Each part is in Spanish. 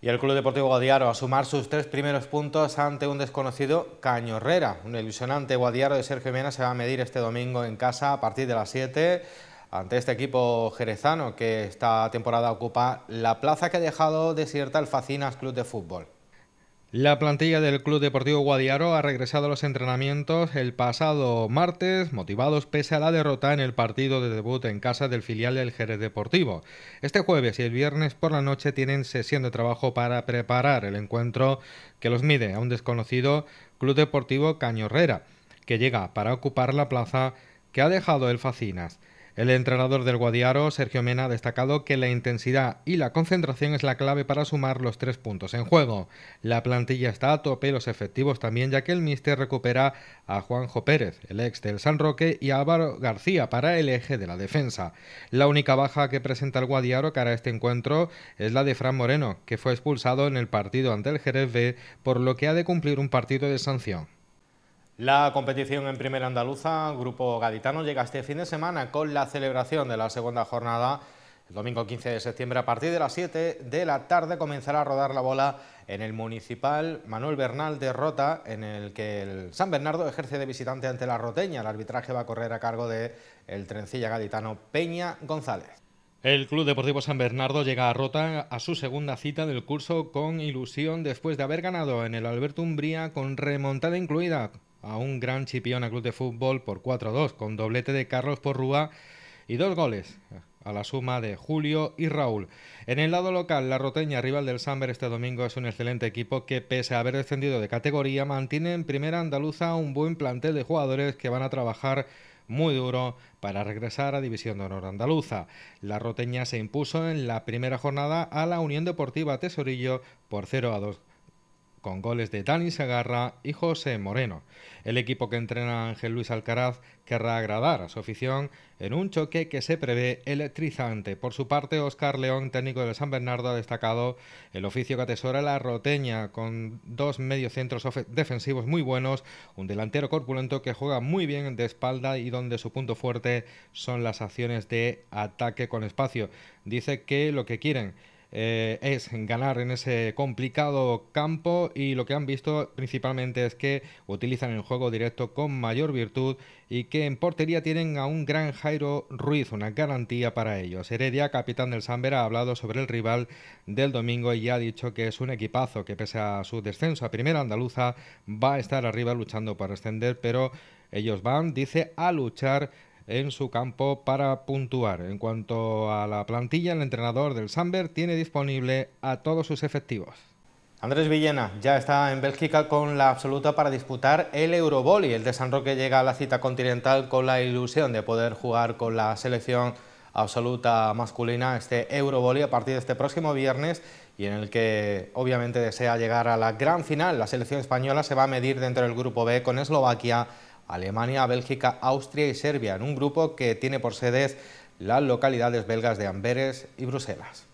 Y el Club Deportivo Guadiaro a sumar sus tres primeros puntos ante un desconocido Herrera. Un ilusionante Guadiaro de Sergio Mena se va a medir este domingo en casa a partir de las 7 ante este equipo jerezano que esta temporada ocupa la plaza que ha dejado desierta el Facinas Club de Fútbol. La plantilla del Club Deportivo Guadiaro ha regresado a los entrenamientos el pasado martes, motivados pese a la derrota en el partido de debut en casa del filial del Jerez Deportivo. Este jueves y el viernes por la noche tienen sesión de trabajo para preparar el encuentro que los mide a un desconocido Club Deportivo Cañorrera, que llega para ocupar la plaza que ha dejado el Facinas. El entrenador del Guadiaro, Sergio Mena, ha destacado que la intensidad y la concentración es la clave para sumar los tres puntos en juego. La plantilla está a tope los efectivos también, ya que el míster recupera a Juanjo Pérez, el ex del San Roque, y a Álvaro García para el eje de la defensa. La única baja que presenta el Guadiaro cara a este encuentro es la de Fran Moreno, que fue expulsado en el partido ante el Jerez B, por lo que ha de cumplir un partido de sanción. La competición en Primera Andaluza, Grupo Gaditano, llega este fin de semana con la celebración de la segunda jornada. El domingo 15 de septiembre a partir de las 7 de la tarde comenzará a rodar la bola en el municipal Manuel Bernal de Rota, en el que el San Bernardo ejerce de visitante ante la Roteña. El arbitraje va a correr a cargo de trencilla gaditano Peña González. El Club Deportivo San Bernardo llega a Rota a su segunda cita del curso con ilusión después de haber ganado en el Alberto Umbría con remontada incluida a un gran Chipiona Club de Fútbol por 4-2, con doblete de Carlos Rúa y dos goles a la suma de Julio y Raúl. En el lado local, la Roteña, rival del Samber este domingo, es un excelente equipo que, pese a haber descendido de categoría, mantiene en primera andaluza un buen plantel de jugadores que van a trabajar muy duro para regresar a División de Honor Andaluza. La Roteña se impuso en la primera jornada a la Unión Deportiva Tesorillo por 0 a 2 con goles de Dani Segarra y José Moreno. El equipo que entrena Ángel Luis Alcaraz querrá agradar a su afición en un choque que se prevé electrizante. Por su parte, Oscar León, técnico del San Bernardo, ha destacado el oficio que atesora la roteña con dos mediocentros defensivos muy buenos, un delantero corpulento que juega muy bien de espalda y donde su punto fuerte son las acciones de ataque con espacio. Dice que lo que quieren eh, es ganar en ese complicado campo y lo que han visto principalmente es que utilizan el juego directo con mayor virtud y que en portería tienen a un gran Jairo Ruiz, una garantía para ellos. Heredia, capitán del Samber, ha hablado sobre el rival del domingo y ha dicho que es un equipazo que pese a su descenso a primera andaluza va a estar arriba luchando para ascender, pero ellos van, dice, a luchar en su campo para puntuar. En cuanto a la plantilla, el entrenador del Samberg tiene disponible a todos sus efectivos. Andrés Villena ya está en Bélgica con la absoluta para disputar el Euroboli. El de San Roque llega a la cita continental con la ilusión de poder jugar con la selección absoluta masculina este Euroboli a partir de este próximo viernes y en el que obviamente desea llegar a la gran final. La selección española se va a medir dentro del grupo B con Eslovaquia, Alemania, Bélgica, Austria y Serbia, en un grupo que tiene por sedes las localidades belgas de Amberes y Bruselas.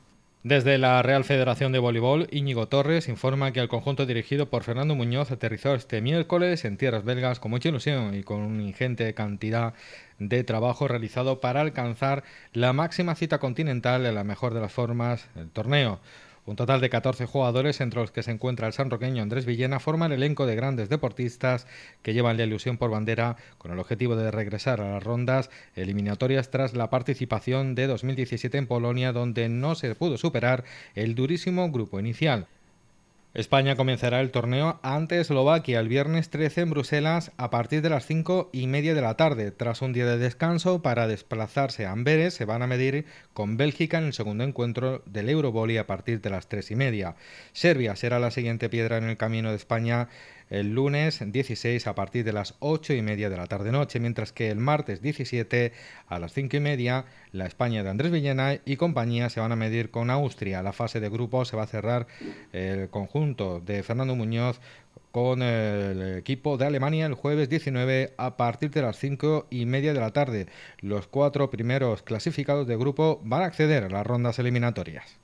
Desde la Real Federación de Voleibol, Íñigo Torres informa que el conjunto dirigido por Fernando Muñoz aterrizó este miércoles en tierras belgas con mucha ilusión y con una ingente cantidad de trabajo realizado para alcanzar la máxima cita continental en la mejor de las formas del torneo. Un total de 14 jugadores, entre los que se encuentra el sanroqueño Andrés Villena, forman el elenco de grandes deportistas que llevan la ilusión por bandera con el objetivo de regresar a las rondas eliminatorias tras la participación de 2017 en Polonia, donde no se pudo superar el durísimo grupo inicial. España comenzará el torneo ante Eslovaquia el viernes 13 en Bruselas a partir de las 5 y media de la tarde. Tras un día de descanso para desplazarse a Amberes, se van a medir con Bélgica en el segundo encuentro del Euroboli a partir de las tres y media. Serbia será la siguiente piedra en el camino de España el lunes 16 a partir de las 8 y media de la tarde-noche, mientras que el martes 17 a las 5 y media la España de Andrés Villena y compañía se van a medir con Austria. La fase de grupo se va a cerrar el conjunto de Fernando Muñoz con el equipo de Alemania el jueves 19 a partir de las 5 y media de la tarde. Los cuatro primeros clasificados de grupo van a acceder a las rondas eliminatorias.